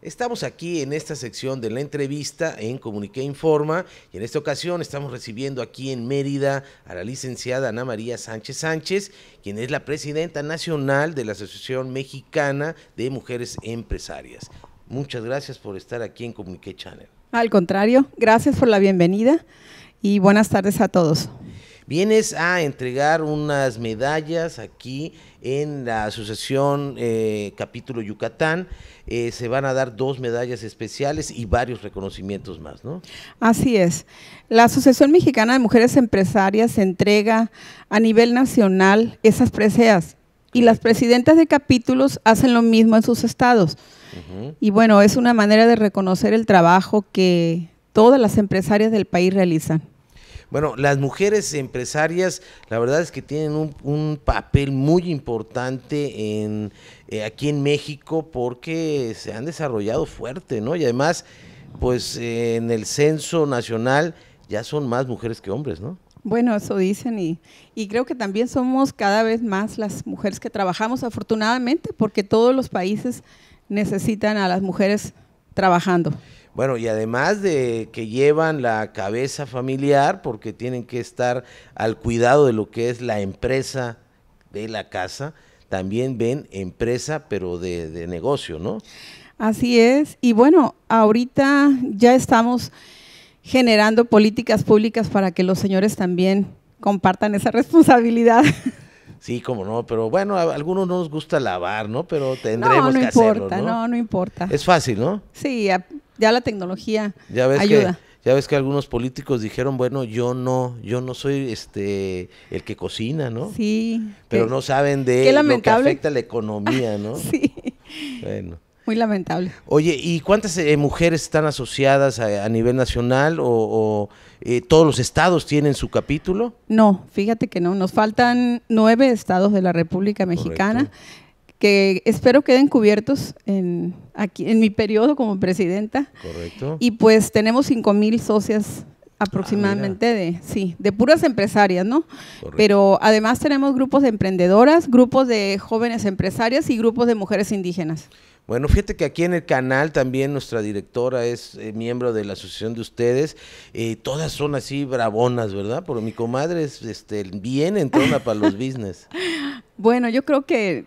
Estamos aquí en esta sección de la entrevista en Comunique Informa y en esta ocasión estamos recibiendo aquí en Mérida a la licenciada Ana María Sánchez Sánchez, quien es la presidenta nacional de la Asociación Mexicana de Mujeres Empresarias. Muchas gracias por estar aquí en Comunique Channel. Al contrario, gracias por la bienvenida y buenas tardes a todos. Vienes a entregar unas medallas aquí en la Asociación eh, Capítulo Yucatán. Eh, se van a dar dos medallas especiales y varios reconocimientos más, ¿no? Así es. La Asociación Mexicana de Mujeres Empresarias entrega a nivel nacional esas preseas y las presidentas de capítulos hacen lo mismo en sus estados. Y bueno, es una manera de reconocer el trabajo que todas las empresarias del país realizan. Bueno, las mujeres empresarias, la verdad es que tienen un, papel muy importante en, eh, aquí en México porque se han desarrollado fuerte, ¿no? Y además, pues eh, en el censo nacional ya son más mujeres que hombres, ¿no? Bueno, eso dicen y, y, creo que también somos cada vez más las mujeres que trabajamos, afortunadamente, porque todos los países necesitan a las mujeres trabajando. Bueno, y además de que llevan la cabeza familiar, porque tienen que estar al cuidado de lo que es la empresa de la casa, también ven empresa, pero de, negocio, ¿no? Así es. Y bueno, ahorita ya estamos generando políticas públicas para que los señores también compartan esa responsabilidad. Sí, como no, pero bueno, a algunos nos gusta lavar, ¿no? Pero tendremos no, no importa, ¿no? No, no importa. Es fácil, ¿no? Sí, ya la tecnología ya ayuda. ya ves que algunos políticos dijeron, bueno, yo no, yo no soy este el que cocina, ¿no? Sí. Pero no saben de lo que afecta la economía, ¿no? sí. Muy lamentable. Oye, ¿y cuántas eh, mujeres están asociadas a, nivel nacional o, eh, todos los estados tienen su capítulo? No, fíjate que no. Nos faltan nueve estados de la República Mexicana que espero queden cubiertos en, aquí, en mi periodo como presidenta. Correcto. Y pues tenemos 5 mil socias aproximadamente ah, de, sí, de puras empresarias, ¿no? Correcto. Pero además tenemos grupos de emprendedoras, grupos de jóvenes empresarias y grupos de mujeres indígenas. Bueno, fíjate que aquí en el canal también nuestra directora es eh, miembro de la asociación de ustedes. Eh, todas son así bravonas, ¿verdad? pero mi comadre es este, bien entrona para los business. Bueno, yo creo que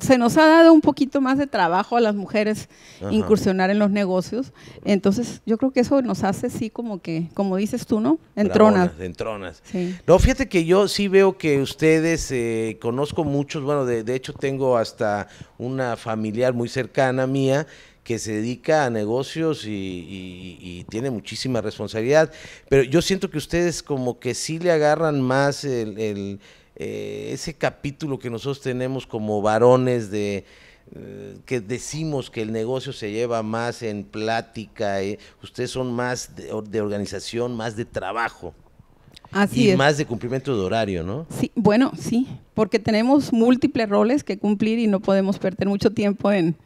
se nos ha dado un poquito más de trabajo a las mujeres incursionar en los negocios. Entonces, yo creo que eso nos hace, sí, como que, como dices tú, ¿no? Entronas. Entronas. No, fíjate que yo sí veo que ustedes, eh, conozco muchos, bueno, de, de hecho tengo hasta una familiar muy cercana mía que se dedica a negocios y, tiene muchísima responsabilidad, pero yo siento que ustedes como que sí le agarran más el, eh, ese capítulo que nosotros tenemos como varón de eh, que decimos que el negocio se lleva más en plática, eh, ustedes son más de, organización, más de trabajo. y más de cumplimiento de horario, ¿no? Sí, bueno, sí, porque tenemos múltiples roles que cumplir y no podemos perder mucho tiempo en,